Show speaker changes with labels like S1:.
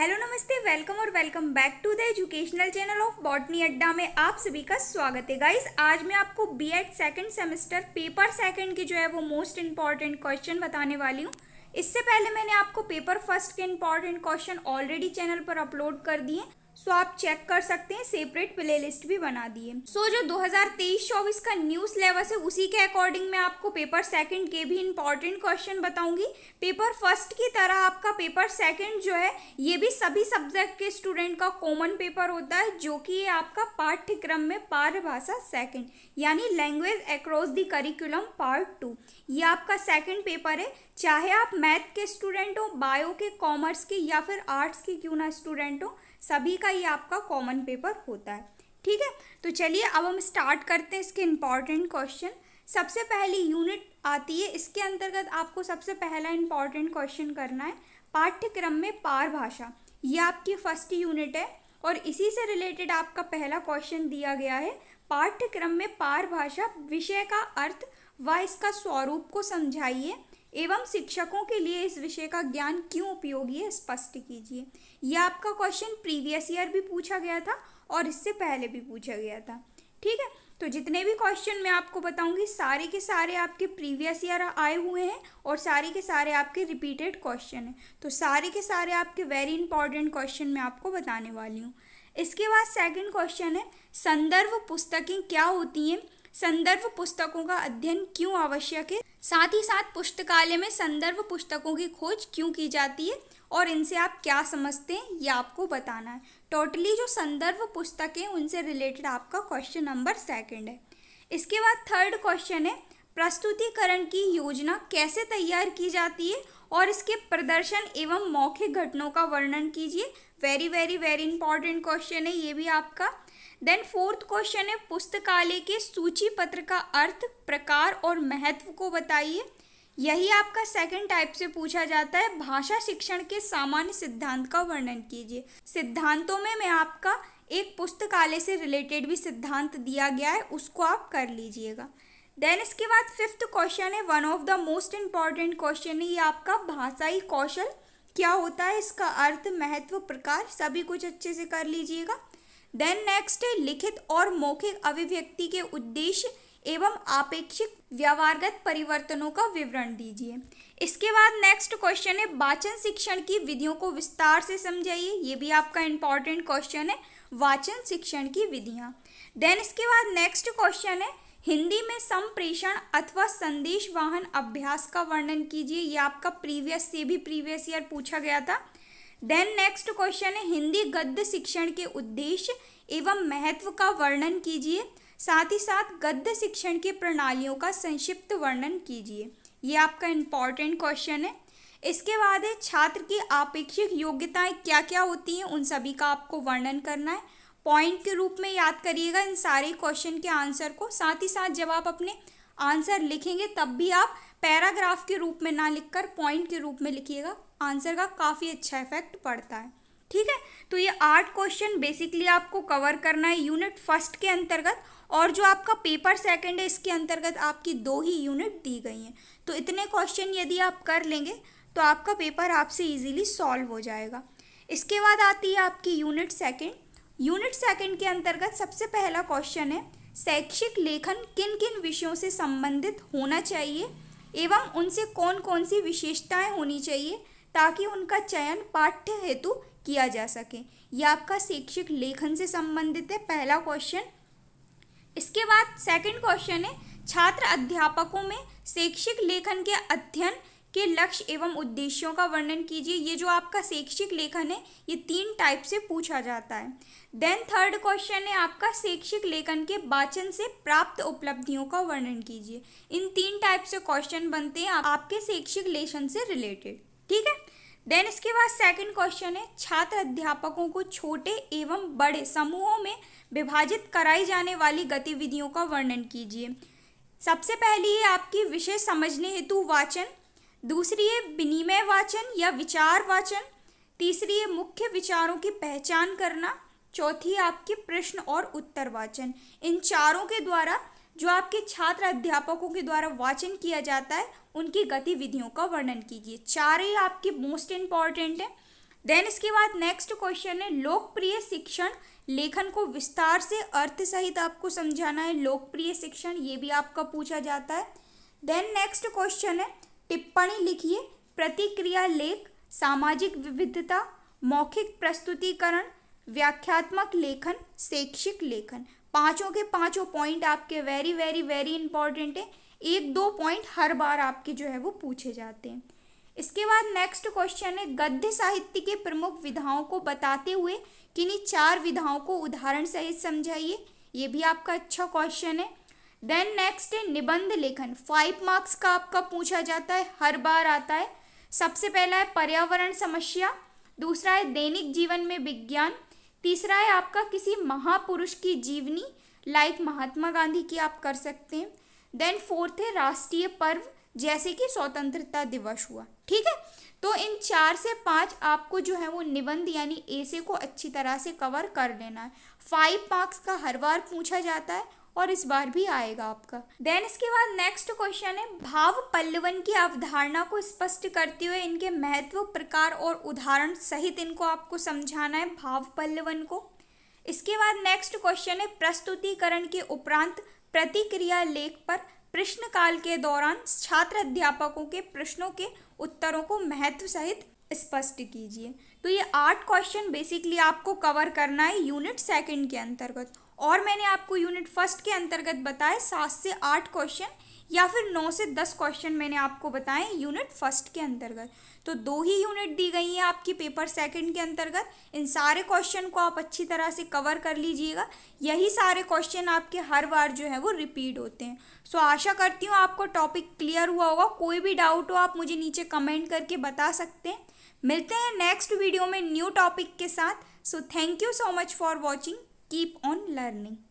S1: hello नमस्ते welcome और welcome back to the educational channel of botany Adda में आप सभी का स्वागत है गाइस आज मैं आपको B Ed second semester paper second के जो है वो मोस्ट इम्पॉर्टेंट क्वेश्चन बताने वाली हूँ इससे पहले मैंने आपको पेपर फर्स्ट के इम्पॉर्टेंट क्वेश्चन ऑलरेडी चैनल पर अपलोड कर दिए सो आप चेक कर सकते हैं सेपरेट प्ले लिस्ट भी बना दिए सो जो 2023-24 का न्यू सिलेबस है उसी के अकॉर्डिंग मैं आपको पेपर सेकंड के भी इंपॉर्टेंट क्वेश्चन बताऊंगी पेपर फर्स्ट की तरह आपका पेपर सेकंड जो है ये भी सभी सब्जेक्ट के स्टूडेंट का कॉमन पेपर होता है जो कि ये आपका पाठ्यक्रम में पारभाषा सेकेंड यानी language across the curriculum part two ये आपका सेकेंड पेपर है चाहे आप मैथ के स्टूडेंट हो बायो के कॉमर्स के या फिर आर्ट्स के क्यों ना स्टूडेंट हो सभी का ये आपका कॉमन पेपर होता है ठीक है तो चलिए अब हम स्टार्ट करते हैं इसके इम्पॉर्टेंट क्वेश्चन सबसे पहली यूनिट आती है इसके अंतर्गत आपको सबसे पहला इम्पॉर्टेंट क्वेश्चन करना है पाठ्यक्रम में पारभाषा ये आपकी फर्स्ट यूनिट है और इसी से रिलेटेड आपका पहला क्वेश्चन दिया गया है पाठ्यक्रम में पारभाषा विषय का अर्थ व इसका स्वरूप को समझाइए एवं शिक्षकों के लिए इस विषय का ज्ञान क्यों उपयोगी है स्पष्ट कीजिए यह आपका क्वेश्चन प्रीवियस ईयर भी पूछा गया था और इससे पहले भी पूछा गया था ठीक है तो जितने भी क्वेश्चन मैं आपको बताऊंगी सारे के सारे आपके प्रीवियस ईयर आए हुए हैं और सारे के सारे आपके रिपीटेड क्वेश्चन हैं तो सारे के सारे आपके वेरी इंपॉर्टेंट क्वेश्चन मैं आपको बताने वाली हूँ इसके बाद सेकंड क्वेश्चन है संदर्भ पुस्तकें क्या होती हैं संदर्भ पुस्तकों का अध्ययन क्यों आवश्यक है साथ ही साथ पुस्तकालय में संदर्भ पुस्तकों की खोज क्यों की जाती है और इनसे आप क्या समझते हैं ये आपको बताना है टोटली जो संदर्भ पुस्तक है उनसे रिलेटेड आपका क्वेश्चन नंबर सेकेंड है इसके बाद थर्ड क्वेश्चन है प्रस्तुतिकरण की योजना कैसे तैयार की जाती है और इसके प्रदर्शन एवं मौखिक घटनाओं का वर्णन कीजिए very very very important question है ये भी आपका देन फोर्थ क्वेश्चन है पुस्तकालय के सूची पत्र का अर्थ प्रकार और महत्व को बताइए यही आपका सेकंड टाइप से पूछा जाता है भाषा शिक्षण के सामान्य सिद्धांत का वर्णन कीजिए सिद्धांतों में मैं आपका एक पुस्तकालय से रिलेटेड भी सिद्धांत दिया गया है उसको आप कर लीजिएगा देन इसके बाद फिफ्थ क्वेश्चन है one of the most important question है ये आपका भाषाई कौशल क्या होता है इसका अर्थ महत्व प्रकार सभी कुछ अच्छे से कर लीजिएगा देन नेक्स्ट है लिखित और मौखिक अभिव्यक्ति के उद्देश्य एवं आपेक्षिक व्यवहारगत परिवर्तनों का विवरण दीजिए इसके बाद नेक्स्ट क्वेश्चन है वाचन शिक्षण की विधियों को विस्तार से समझाइए ये भी आपका इम्पॉर्टेंट क्वेश्चन है वाचन शिक्षण की विधियाँ देन इसके बाद नेक्स्ट क्वेश्चन है हिंदी में संप्रेषण अथवा संदेश वाहन अभ्यास का वर्णन कीजिए यह आपका प्रीवियस से भी प्रीवियस ईयर पूछा गया था देन नेक्स्ट क्वेश्चन है हिंदी गद्य शिक्षण के उद्देश्य एवं महत्व का वर्णन कीजिए साथ ही साथ गद्य शिक्षण की प्रणालियों का संक्षिप्त वर्णन कीजिए ये आपका इंपॉर्टेंट क्वेश्चन है इसके बाद है छात्र की आपेक्षिक योग्यताएं क्या क्या होती हैं उन सभी का आपको वर्णन करना है पॉइंट के रूप में याद करिएगा इन सारे क्वेश्चन के आंसर को साथ ही साथ जब आप अपने आंसर लिखेंगे तब भी आप पैराग्राफ के रूप में ना लिखकर पॉइंट के रूप में लिखिएगा आंसर का काफ़ी अच्छा इफेक्ट पड़ता है ठीक है तो ये आठ क्वेश्चन बेसिकली आपको कवर करना है यूनिट फर्स्ट के अंतर्गत और जो आपका पेपर सेकंड है इसके अंतर्गत आपकी दो ही यूनिट दी गई हैं तो इतने क्वेश्चन यदि आप कर लेंगे तो आपका पेपर आपसे ईजिली सॉल्व हो जाएगा इसके बाद आती है आपकी यूनिट सेकेंड यूनिट सेकंड के अंतर्गत सबसे पहला क्वेश्चन है शैक्षिक लेखन किन किन विषयों से संबंधित होना चाहिए एवं उनसे कौन कौन सी विशेषताएं होनी चाहिए ताकि उनका चयन पाठ्य हेतु किया जा सके यह आपका शैक्षिक लेखन से संबंधित है पहला क्वेश्चन इसके बाद सेकंड क्वेश्चन है छात्र अध्यापकों में शैक्षिक लेखन के अध्ययन के लक्ष्य एवं उद्देश्यों का वर्णन कीजिए ये जो आपका शैक्षिक लेखन है ये तीन टाइप से पूछा जाता है देन थर्ड क्वेश्चन है आपका शैक्षिक लेखन के वाचन से प्राप्त उपलब्धियों का वर्णन कीजिए इन तीन टाइप से क्वेश्चन बनते हैं आपके शैक्षिक लेखन से रिलेटेड ठीक है देन इसके बाद सेकंड क्वेश्चन है छात्र अध्यापकों को छोटे एवं बड़े समूहों में विभाजित कराई जाने वाली गतिविधियों का वर्णन कीजिए सबसे पहली है आपकी विषय समझने हेतु वाचन दूसरी है विनिमय वाचन या विचार वाचन तीसरी है मुख्य विचारों की पहचान करना चौथी है आपके प्रश्न और उत्तर वाचन इन चारों के द्वारा जो आपके छात्र अध्यापकों के द्वारा वाचन किया जाता है उनकी गतिविधियों का वर्णन कीजिए चार ही आपके मोस्ट इम्पॉर्टेंट हैं देन इसके बाद नेक्स्ट क्वेश्चन है लोकप्रिय शिक्षण लेखन को विस्तार से अर्थ सहित आपको समझाना है लोकप्रिय शिक्षण ये भी आपका पूछा जाता है देन नेक्स्ट क्वेश्चन है टिप्पणी लिखिए प्रतिक्रिया लेख सामाजिक विविधता मौखिक प्रस्तुतिकरण व्याख्यात्मक लेखन शैक्षिक लेखन पांचों के पांचों पॉइंट आपके वेरी वेरी वेरी इंपॉर्टेंट है एक दो पॉइंट हर बार आपके जो है वो पूछे जाते हैं इसके बाद नेक्स्ट क्वेश्चन है गद्य साहित्य के प्रमुख विधाओं को बताते हुए किन्हीं चार विधाओं को उदाहरण सहित समझाइए ये भी आपका अच्छा क्वेश्चन है देन नेक्स्ट है निबंध लेखन फाइव मार्क्स का आपका पूछा जाता है हर बार आता है सबसे पहला है पर्यावरण समस्या दूसरा है दैनिक जीवन में विज्ञान तीसरा है आपका किसी महापुरुष की जीवनी लाइक महात्मा गांधी की आप कर सकते हैं देन फोर्थ है राष्ट्रीय पर्व जैसे कि स्वतंत्रता दिवस हुआ ठीक है तो इन चार से पाँच आपको जो है वो निबंध यानी एसे को अच्छी तरह से कवर कर लेना है फाइव मार्क्स का हर बार पूछा जाता है और इस बार भी आएगा आपका देन इसके बाद नेक्स्ट क्वेश्चन है भाव पल्लवन की अवधारणा को स्पष्ट करते हुए इनके महत्व प्रकार और उदाहरण सहित इनको आपको समझाना है भाव पल्लवन को इसके बाद नेक्स्ट क्वेश्चन है प्रस्तुतिकरण के उपरांत प्रतिक्रिया लेख पर प्रश्नकाल के दौरान छात्र अध्यापकों के प्रश्नों के उत्तरों को महत्व सहित स्पष्ट कीजिए तो ये आठ क्वेश्चन बेसिकली आपको कवर करना है यूनिट सेकंड के अंतर्गत और मैंने आपको यूनिट फर्स्ट के अंतर्गत बताए सात से आठ क्वेश्चन या फिर नौ से दस क्वेश्चन मैंने आपको बताए यूनिट फर्स्ट के अंतर्गत तो दो ही यूनिट दी गई हैं आपकी पेपर सेकंड के अंतर्गत इन सारे क्वेश्चन को आप अच्छी तरह से कवर कर लीजिएगा यही सारे क्वेश्चन आपके हर बार जो है वो रिपीट होते हैं सो आशा करती हूँ आपको टॉपिक क्लियर हुआ होगा कोई भी डाउट हो आप मुझे नीचे कमेंट करके बता सकते हैं मिलते हैं नेक्स्ट वीडियो में न्यू टॉपिक के साथ so thank you so much for watching keep on learning